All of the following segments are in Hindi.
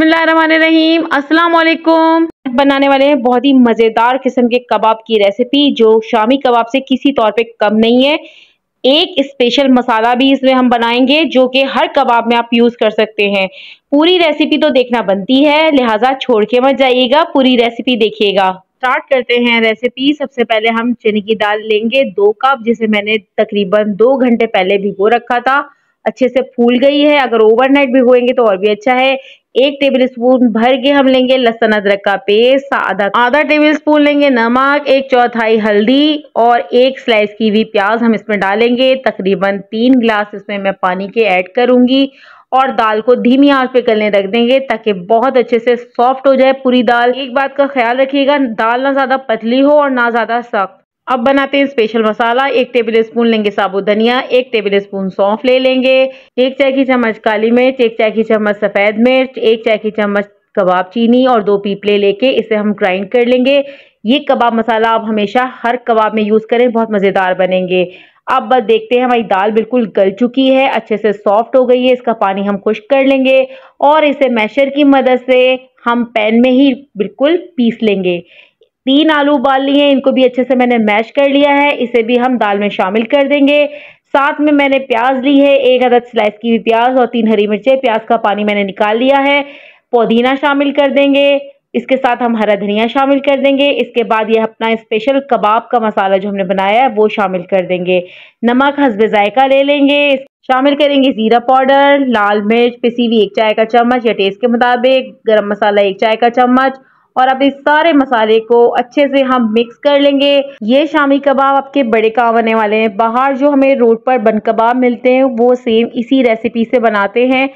बिस्मिल्लाम असलकुम बनाने वाले हैं बहुत ही मज़ेदार किस्म के कबाब की रेसिपी जो शामी कबाब से किसी तौर पे कम नहीं है एक स्पेशल मसाला भी इसमें हम बनाएंगे जो कि हर कबाब में आप यूज़ कर सकते हैं पूरी रेसिपी तो देखना बनती है लिहाजा छोड़ के मत जाइएगा पूरी रेसिपी देखिएगा स्टार्ट करते हैं रेसिपी सबसे पहले हम चने की दाल लेंगे दो कप जिसे मैंने तकरीबन दो घंटे पहले भिगो रखा था अच्छे से फूल गई है अगर ओवरनाइट भिगोएंगे तो और भी अच्छा है एक टेबल स्पून भर के हम लेंगे लहसन अदरक का पेस्ट आधा आधा टेबल स्पून लेंगे नमक एक चौथाई हल्दी और एक स्लाइस की हुई प्याज हम इसमें डालेंगे तकरीबन तीन गिलास इसमें मैं पानी के ऐड करूंगी और दाल को धीमी आंच पे करने रख देंगे ताकि बहुत अच्छे से सॉफ्ट हो जाए पूरी दाल एक बात का ख्याल रखिएगा दाल ना ज़्यादा पतली हो और ना ज़्यादा सख्त अब बनाते हैं स्पेशल मसाला एक टेबल स्पून लेंगे साबुत धनिया एक टेबल स्पून सौंफ ले लेंगे एक चाय की चम्मच काली मिर्च एक चाय की चम्मच सफ़ेद मिर्च एक चाय की चम्मच कबाब चीनी और दो पीपले लेके इसे हम ग्राइंड कर लेंगे ये कबाब मसाला आप हमेशा हर कबाब में यूज़ करें बहुत मज़ेदार बनेंगे अब बस देखते हैं हमारी दाल बिल्कुल गल चुकी है अच्छे से सॉफ्ट हो गई है इसका पानी हम खुश्क कर लेंगे और इसे मैशर की मदद से हम पैन में ही बिल्कुल पीस लेंगे तीन आलू उबाल लिए इनको भी अच्छे से मैंने मैश कर लिया है इसे भी हम दाल में शामिल कर देंगे साथ में मैंने प्याज ली है एक अदद स्लाइस की हुई प्याज और तीन हरी मिर्चें प्याज का पानी मैंने निकाल लिया है पुदीना शामिल कर देंगे इसके साथ हम हरा धनिया शामिल कर देंगे इसके बाद यह अपना स्पेशल कबाब का मसाला जो हमने बनाया है वो शामिल कर देंगे नमक हसबे जायका ले लेंगे शामिल करेंगे ज़ीरा पाउडर लाल मिर्च पिसी हुई एक चाय का चम्मच या टेस्ट के मुताबिक गरम मसाला एक चाय का चम्मच और अब इस सारे मसाले को अच्छे से हम मिक्स कर लेंगे ये शामी कबाब आपके बड़े काम आने वाले हैं बाहर जो हमें रोड पर बन कबाब मिलते हैं वो सेम इसी रेसिपी से बनाते हैं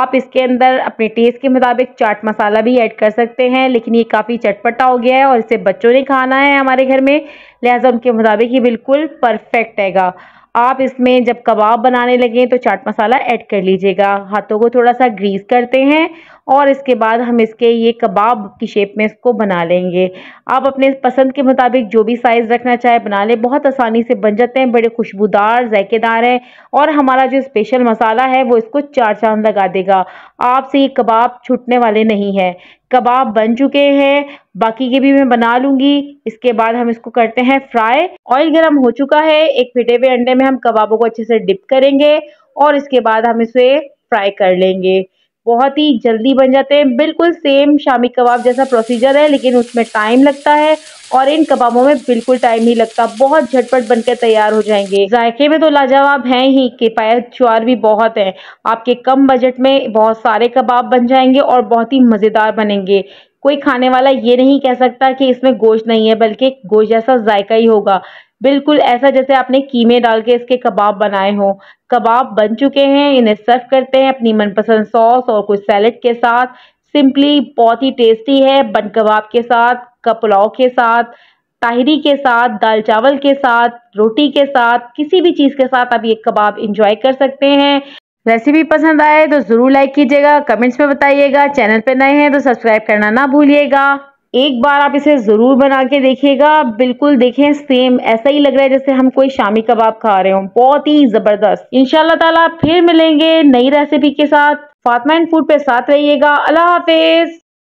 आप इसके अंदर अपने टेस्ट के मुताबिक चाट मसाला भी ऐड कर सकते हैं लेकिन ये काफ़ी चटपटा हो गया है और इसे बच्चों ने खाना है हमारे घर में लिहाजा उनके मुताबिक ये बिल्कुल परफेक्ट आएगा आप इसमें जब कबाब बनाने लगें तो चाट मसाला ऐड कर लीजिएगा हाथों को थोड़ा सा ग्रीस करते हैं और इसके बाद हम इसके ये कबाब की शेप में इसको बना लेंगे आप अपने पसंद के मुताबिक जो भी साइज़ रखना चाहे बना लें बहुत आसानी से बन जाते हैं बड़े खुशबूदार जायकेदार हैं और हमारा जो स्पेशल मसाला है वो इसको चार चांद लगा देगा आपसे ये कबाब छूटने वाले नहीं है कबाब बन चुके हैं बाकी के भी मैं बना लूँगी इसके बाद हम इसको करते हैं फ्राई ऑयल गर्म हो चुका है एक फिटे हुए अंडे में हम कबाबों को अच्छे से डिप करेंगे और इसके बाद हम इसे फ्राई कर लेंगे बहुत ही जल्दी बन जाते हैं बिल्कुल सेम शामी कबाब जैसा प्रोसीजर है लेकिन उसमें टाइम लगता है और इन कबाबों में बिल्कुल टाइम नहीं लगता बहुत झटपट बनकर तैयार हो जाएंगे जायके में तो लाजवाब हैं ही किफायतवार भी बहुत है आपके कम बजट में बहुत सारे कबाब बन जाएंगे और बहुत ही मज़ेदार बनेंगे कोई खाने वाला ये नहीं कह सकता कि इसमें गोश्त नहीं है बल्कि गोश्त जैसा जायका ही होगा बिल्कुल ऐसा जैसे आपने कीमे डाल के इसके कबाब बनाए हों कबाब बन चुके हैं इन्हें सर्व करते हैं अपनी मनपसंद सॉस और कुछ सैलड के साथ सिंपली बहुत ही टेस्टी है बन कबाब के साथ कपलाव के साथ ताहरी के साथ दाल चावल के साथ रोटी के साथ किसी भी चीज़ के साथ आप ये कबाब इंजॉय कर सकते हैं रेसिपी पसंद आए तो ज़रूर लाइक कीजिएगा कमेंट्स में बताइएगा चैनल पर नए हैं तो सब्सक्राइब करना ना भूलिएगा एक बार आप इसे ज़रूर बना के देखिएगा बिल्कुल देखें सेम ऐसा ही लग रहा है जैसे हम कोई शामी कबाब खा रहे हो बहुत ही ज़बरदस्त इनशाला तला फिर मिलेंगे नई रेसिपी के साथ फातमा एंड फूड पे साथ रहिएगा अल्लाह हाफिज